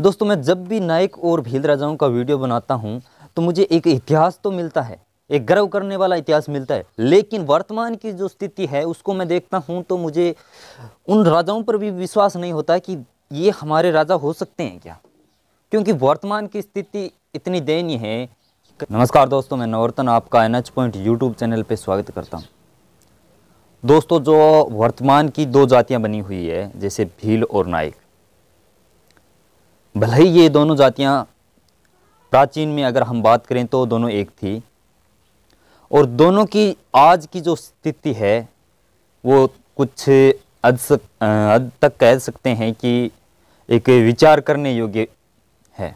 दोस्तों मैं जब भी नायक और भील राजाओं का वीडियो बनाता हूँ तो मुझे एक इतिहास तो मिलता है एक गर्व करने वाला इतिहास मिलता है लेकिन वर्तमान की जो स्थिति है उसको मैं देखता हूँ तो मुझे उन राजाओं पर भी विश्वास नहीं होता कि ये हमारे राजा हो सकते हैं क्या क्योंकि वर्तमान की स्थिति इतनी दयनीय है नमस्कार दोस्तों मैं नवरतन आपका N H point YouTube channel पर स्वागत करता हूँ दोस्तों जो वर्तमान की दो जातियाँ बनी हुई है जैसे भील और नायक भले ही ये दोनों जातियाँ प्राचीन में अगर हम बात करें तो दोनों एक थी और दोनों की आज की जो स्थिति है वो कुछ हद सक तक कह सकते हैं कि एक विचार करने योग्य है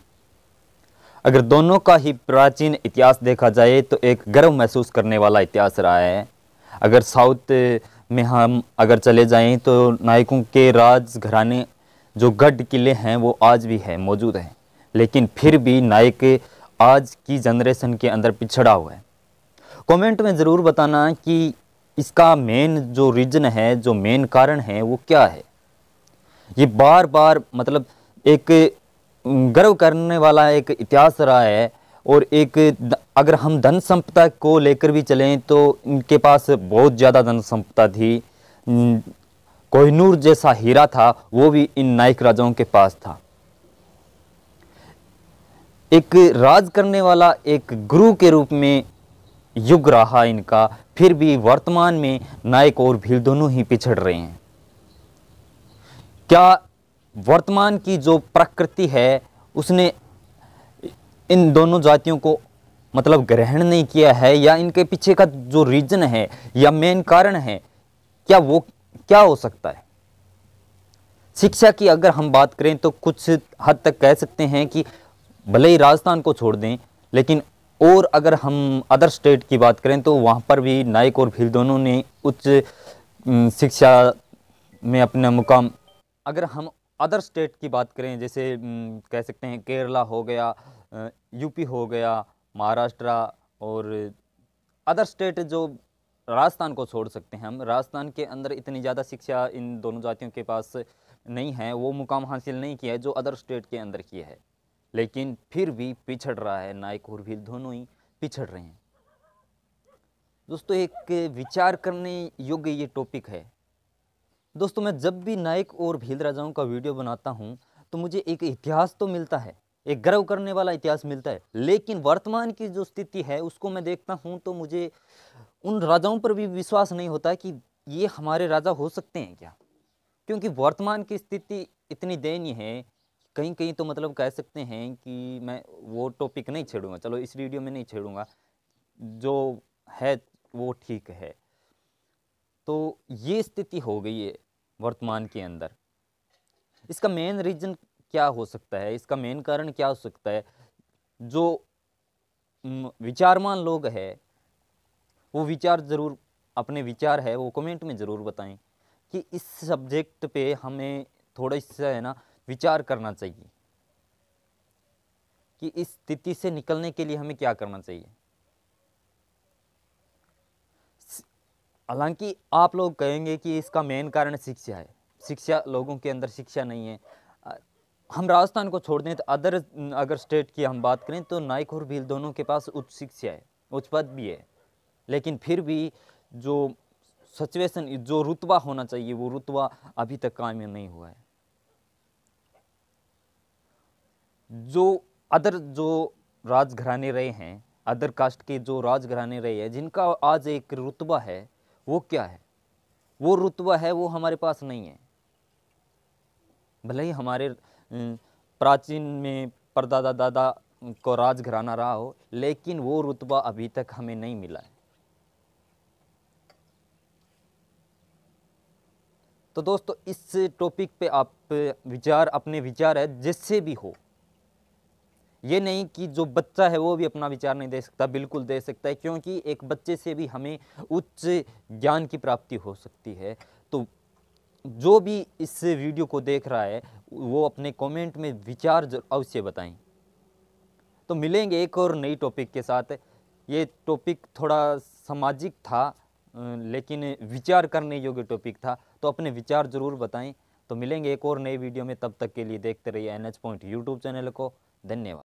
अगर दोनों का ही प्राचीन इतिहास देखा जाए तो एक गर्व महसूस करने वाला इतिहास रहा है अगर साउथ में हम अगर चले जाएं तो नायकों के राज घराने जो गढ़ किले हैं वो आज भी हैं मौजूद हैं लेकिन फिर भी नायक आज की जनरेशन के अंदर पिछड़ा हुआ है कमेंट में ज़रूर बताना कि इसका मेन जो रीज़न है जो मेन कारण है वो क्या है ये बार बार मतलब एक गर्व करने वाला एक इतिहास रहा है और एक अगर हम धन संपदा को लेकर भी चलें तो इनके पास बहुत ज़्यादा धन संपदा थी कोहिनूर जैसा हीरा था वो भी इन नायक राजाओं के पास था एक राज करने वाला एक गुरु के रूप में युग रहा इनका फिर भी वर्तमान में नायक और भील दोनों ही पिछड़ रहे हैं क्या वर्तमान की जो प्रकृति है उसने इन दोनों जातियों को मतलब ग्रहण नहीं किया है या इनके पीछे का जो रीजन है या मेन कारण है क्या वो क्या हो सकता है शिक्षा की अगर हम बात करें तो कुछ हद तक कह सकते हैं कि भले ही राजस्थान को छोड़ दें लेकिन और अगर हम अदर स्टेट की बात करें तो वहाँ पर भी नाइक और भील दोनों ने उच्च शिक्षा में अपना मुकाम अगर हम अदर स्टेट की बात करें जैसे कह सकते हैं केरला हो गया यूपी हो गया महाराष्ट्र और अदर स्टेट जो राजस्थान को छोड़ सकते हैं हम राजस्थान के अंदर इतनी ज़्यादा शिक्षा इन दोनों जातियों के पास नहीं है वो मुकाम हासिल नहीं किया है जो अदर स्टेट के अंदर किया है लेकिन फिर भी पिछड़ रहा है नायक और भील दोनों ही पिछड़ रहे हैं दोस्तों एक विचार करने योग्य ये टॉपिक है दोस्तों मैं जब भी नायक और भील राजाओं का वीडियो बनाता हूँ तो मुझे एक इतिहास तो मिलता है एक गर्व करने वाला इतिहास मिलता है लेकिन वर्तमान की जो स्थिति है उसको मैं देखता हूँ तो मुझे उन राजाओं पर भी विश्वास नहीं होता कि ये हमारे राजा हो सकते हैं क्या क्योंकि वर्तमान की स्थिति इतनी दयनीय है कहीं कहीं तो मतलब कह सकते हैं कि मैं वो टॉपिक नहीं छेड़ूंगा चलो इस वीडियो में नहीं छेड़ूंगा जो है वो ठीक है तो ये स्थिति हो गई है वर्तमान के अंदर इसका मेन रीज़न क्या हो सकता है इसका मेन कारण क्या हो सकता है जो विचारमान लोग हैं वो विचार ज़रूर अपने विचार है वो कमेंट में ज़रूर बताएं कि इस सब्जेक्ट पे हमें थोड़ा सा है ना विचार करना चाहिए कि इस स्थिति से निकलने के लिए हमें क्या करना चाहिए हालांकि आप लोग कहेंगे कि इसका मेन कारण शिक्षा है शिक्षा लोगों के अंदर शिक्षा नहीं है हम राजस्थान को छोड़ दें तो अदर अगर स्टेट की हम बात करें तो नाइक और भील दोनों के पास उच्च शिक्षा है उच्च पद भी है लेकिन फिर भी जो सचुएसन जो रुतबा होना चाहिए वो रुतबा अभी तक कायम नहीं हुआ है जो अदर जो राजघराने रहे हैं अदर कास्ट के जो राजघराने रहे हैं जिनका आज एक रुतबा है वो क्या है वो रुतबा है वो हमारे पास नहीं है भले ही हमारे प्राचीन में परदादा दादा को राजघराना रहा हो लेकिन वो रुतबा अभी तक हमें नहीं मिला है तो दोस्तों इस टॉपिक पे आप विचार अपने विचार है जिससे भी हो ये नहीं कि जो बच्चा है वो भी अपना विचार नहीं दे सकता बिल्कुल दे सकता है क्योंकि एक बच्चे से भी हमें उच्च ज्ञान की प्राप्ति हो सकती है तो जो भी इस वीडियो को देख रहा है वो अपने कमेंट में विचार अवश्य बताएं तो मिलेंगे एक और नई टॉपिक के साथ ये टॉपिक थोड़ा सामाजिक था लेकिन विचार करने योग्य टॉपिक था तो अपने विचार ज़रूर बताएं तो मिलेंगे एक और नए वीडियो में तब तक के लिए देखते रहिए N H point YouTube channel को धन्यवाद